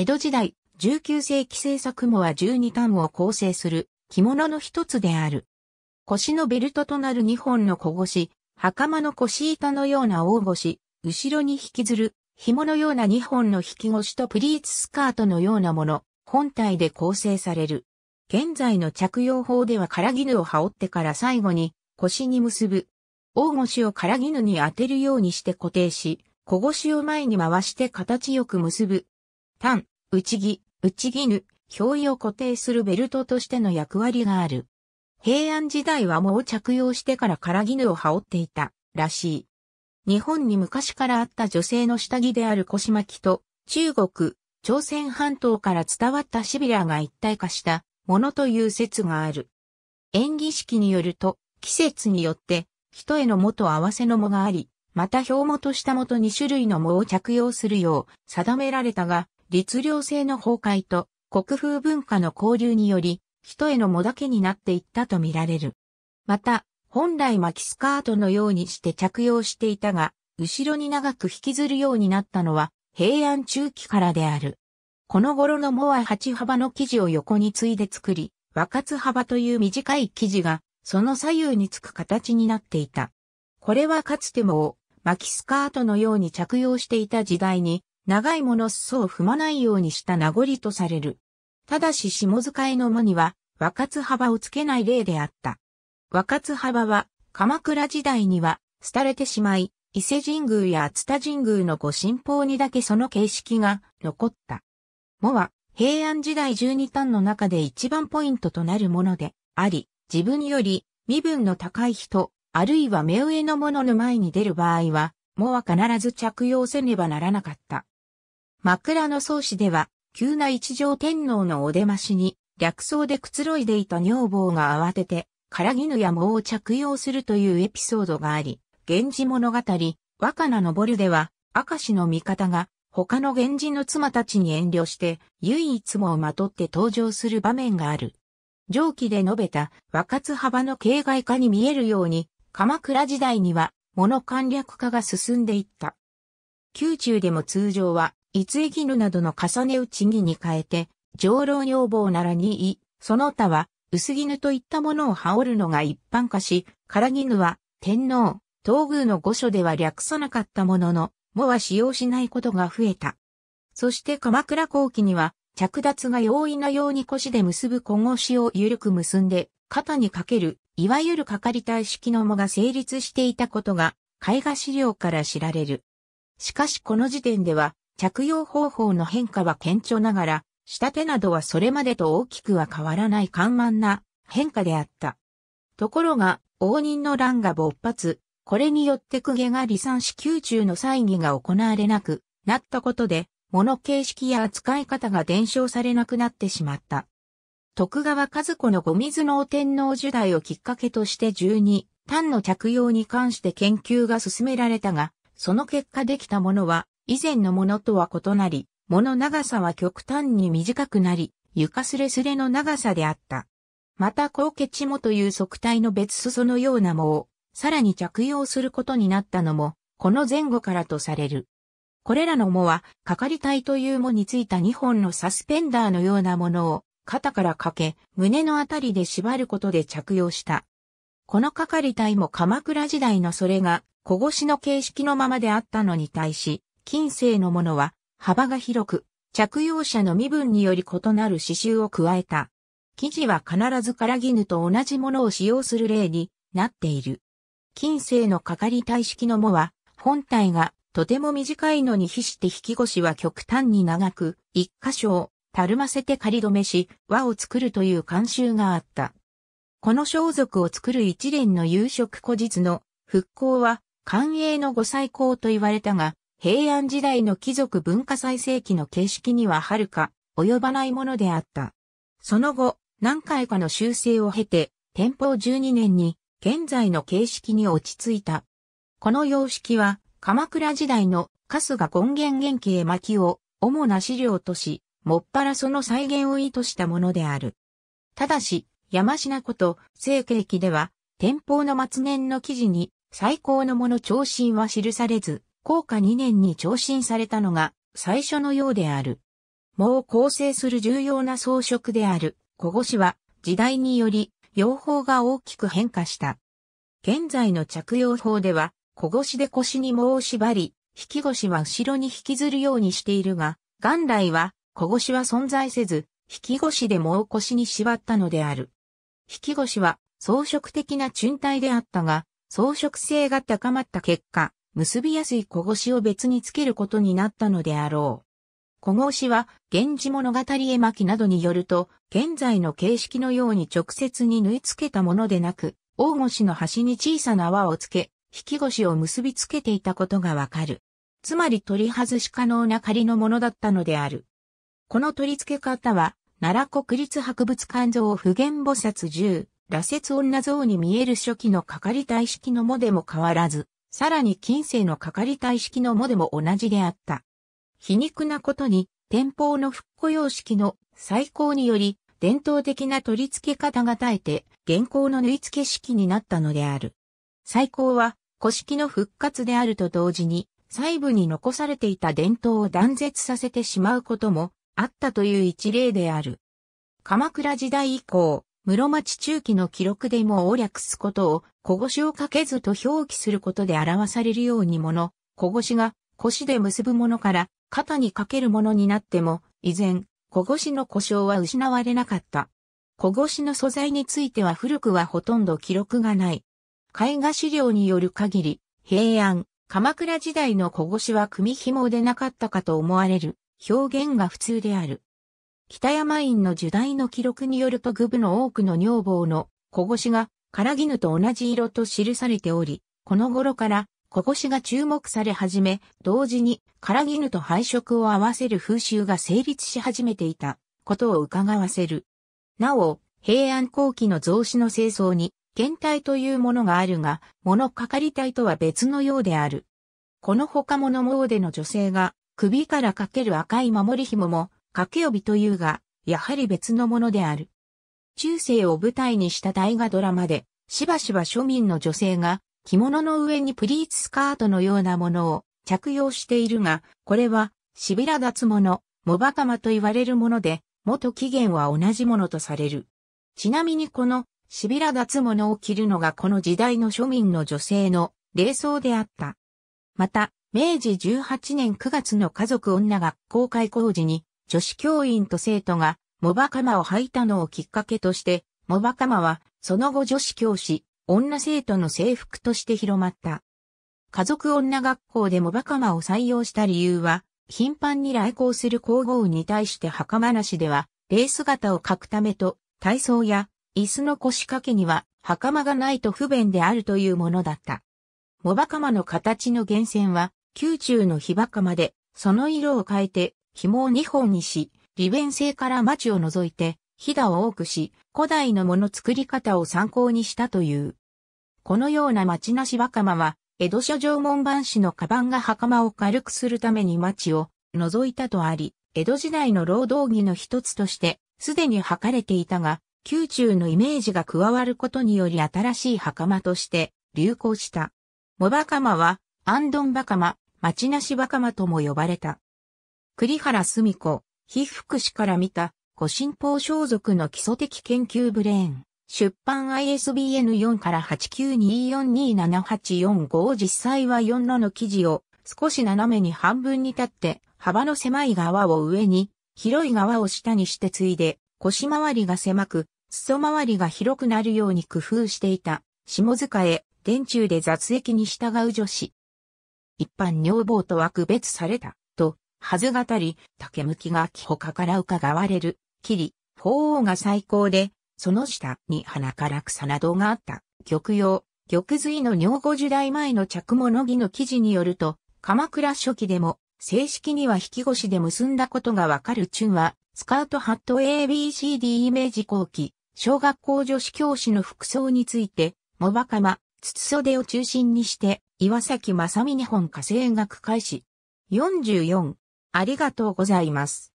江戸時代、19世紀製作もは12端を構成する着物の一つである。腰のベルトとなる2本の小腰、袴の腰板のような大腰、後ろに引きずる、紐のような2本の引き腰とプリーツスカートのようなもの、本体で構成される。現在の着用法では唐絹を羽織ってから最後に腰に結ぶ。大腰を唐絹に当てるようにして固定し、小腰を前に回して形よく結ぶ。単、内木、内着ぬ、表意を固定するベルトとしての役割がある。平安時代はもう着用してから唐絹を羽織っていた、らしい。日本に昔からあった女性の下着である腰巻きと、中国、朝鮮半島から伝わったシビラが一体化したものという説がある。演技式によると、季節によって、人への藻と合わせの藻があり、また表藻と下藻と2種類の藻を着用するよう定められたが、律令制の崩壊と国風文化の交流により、人へのもだけになっていったとみられる。また、本来巻きスカートのようにして着用していたが、後ろに長く引きずるようになったのは平安中期からである。この頃のモア八幅の生地を横に継いで作り、若津幅という短い生地が、その左右につく形になっていた。これはかつても、巻きスカートのように着用していた時代に、長いもの裾を踏まないようにした名残とされる。ただし下遣いの間には、若津幅をつけない例であった。若津幅は、鎌倉時代には、廃れてしまい、伊勢神宮や熱田神宮の御神宝にだけその形式が残った。もは、平安時代十二端の中で一番ポイントとなるものであり、自分より身分の高い人、あるいは目上の者の前に出る場合は、もは必ず着用せねばならなかった。枕草子では、急な一条天皇のお出ましに、略装でくつろいでいた女房が慌てて、唐絹や毛を着用するというエピソードがあり、源氏物語、若菜昇では、明石の味方が、他の源氏の妻たちに遠慮して、唯一もまとって登場する場面がある。上記で述べた若津幅の形骸化に見えるように、鎌倉時代には、物簡略化が進んでいった。宮中でも通常は、いついぎぬなどの重ね打ちぎに変えて、上老女房ならにい、その他は、薄絹といったものを羽織るのが一般化し、唐絹は、天皇、東宮の御所では略さなかったものの、もは使用しないことが増えた。そして鎌倉後期には、着脱が容易なように腰で結ぶ小腰を緩く結んで、肩にかける、いわゆるかかりたい式の藻が成立していたことが、絵画資料から知られる。しかしこの時点では、着用方法の変化は顕著ながら、下手などはそれまでと大きくは変わらない緩慢な変化であった。ところが、応仁の乱が勃発、これによって公家が離散し宮中の祭儀が行われなくなったことで、物形式や扱い方が伝承されなくなってしまった。徳川和子の御水の天皇時代をきっかけとして十二、単の着用に関して研究が進められたが、その結果できたものは、以前のものとは異なり、もの長さは極端に短くなり、床すれすれの長さであった。また高ケチモという側体の別裾のようなもを、さらに着用することになったのも、この前後からとされる。これらの藻は、かかり体という藻についた2本のサスペンダーのようなものを、肩からかけ、胸のあたりで縛ることで着用した。このかかり体も鎌倉時代のそれが、小腰の形式のままであったのに対し、近世のものは幅が広く、着用者の身分により異なる刺繍を加えた。生地は必ず唐絹と同じものを使用する例になっている。近世の係体式のもは、本体がとても短いのに比して引き腰は極端に長く、一箇所をたるませて仮止めし、輪を作るという慣習があった。この装束を作る一連の夕食古日の復興は、官営の御最高と言われたが、平安時代の貴族文化再生期の形式には遥か及ばないものであった。その後、何回かの修正を経て、天保12年に現在の形式に落ち着いた。この様式は、鎌倉時代の春日権現原型巻を主な資料とし、もっぱらその再現を意図したものである。ただし、山品こと聖景記では、天保の末年の記事に最高のもの長身は記されず、降下2年に調進されたのが最初のようである。もう構成する重要な装飾である、小護は時代により用法が大きく変化した。現在の着用法では、小腰で腰に毛を縛り、引き腰は後ろに引きずるようにしているが、元来は小腰は存在せず、引き腰で毛を腰に縛ったのである。引き腰は装飾的な賃貸であったが、装飾性が高まった結果、結びやすい小腰を別につけることになったのであろう。小腰は、源氏物語絵巻などによると、現在の形式のように直接に縫い付けたものでなく、大腰の端に小さな輪をつけ、引き腰を結びつけていたことがわかる。つまり取り外し可能な仮のものだったのである。この取り付け方は、奈良国立博物館像普賢菩薩10、羅刹女像に見える初期のかかり体式のもでも変わらず、さらに近世のかかり体式のもでも同じであった。皮肉なことに、天保の復古様式の再興により、伝統的な取り付け方が耐えて、現行の縫い付け式になったのである。再興は、古式の復活であると同時に、細部に残されていた伝統を断絶させてしまうこともあったという一例である。鎌倉時代以降、室町中期の記録でも応略すことを、小腰をかけずと表記することで表されるようにもの、小腰が腰で結ぶものから、肩にかけるものになっても、依然、小腰の故障は失われなかった。小腰の素材については古くはほとんど記録がない。絵画資料による限り、平安、鎌倉時代の小腰は組紐でなかったかと思われる表現が普通である。北山院の受大の記録によると具部の多くの女房の小腰が、唐絹と同じ色と記されており、この頃から小腰が注目され始め、同時に唐絹と配色を合わせる風習が成立し始めていたことを伺わせる。なお、平安後期の増子の清掃に、検体というものがあるが、物かかり体とは別のようである。この他物詣での女性が、首からかける赤い守り紐も、掛け帯というが、やはり別のものである。中世を舞台にした大河ドラマで、しばしば庶民の女性が着物の上にプリーツスカートのようなものを着用しているが、これはしびら脱物、モバカマと言われるもので、元起源は同じものとされる。ちなみにこのしびら脱物を着るのがこの時代の庶民の女性の霊装であった。また、明治18年9月の家族女学校開校時に、女子教員と生徒がモバカマを履いたのをきっかけとして、モバカマはその後女子教師、女生徒の制服として広まった。家族女学校でモバカマを採用した理由は、頻繁に来校する皇后に対して袴なしでは、レー姿を描くためと、体操や椅子の腰掛けには袴がないと不便であるというものだった。モバカマの形の源泉は、宮中の火バカマで、その色を変えて、紐を2本にし、利便性から町を除いて、ひだを多くし、古代のもの作り方を参考にしたという。このような町なし袴は、江戸書上門番士のカバンが袴を軽くするために町を除いたとあり、江戸時代の労働着の一つとして、すでに履かれていたが、宮中のイメージが加わることにより新しい袴として流行した。モバカマは、アンドンバカマ、町なしバカとも呼ばれた。栗原澄子、被服師から見た、古神宝装束の基礎的研究ブレーン。出版 ISBN4 から892427845実際は4らの記事を少し斜めに半分に立って幅の狭い側を上に広い側を下にして継いで腰回りが狭く裾回りが広くなるように工夫していた下塚へ電柱で雑役に従う女子一般女房とは区別されたはずがたり、竹向きが木ほかから伺われる、霧、鳳凰が最高で、その下に花から草などがあった。玉葉、玉髄の尿五時代前の着物着の記事によると、鎌倉初期でも、正式には引き越しで結んだことがわかるチュンは、スカートハット ABCD イメージ後期、小学校女子教師の服装について、モバカマ、筒袖を中心にして、岩崎正美日本家政学開始。44、ありがとうございます。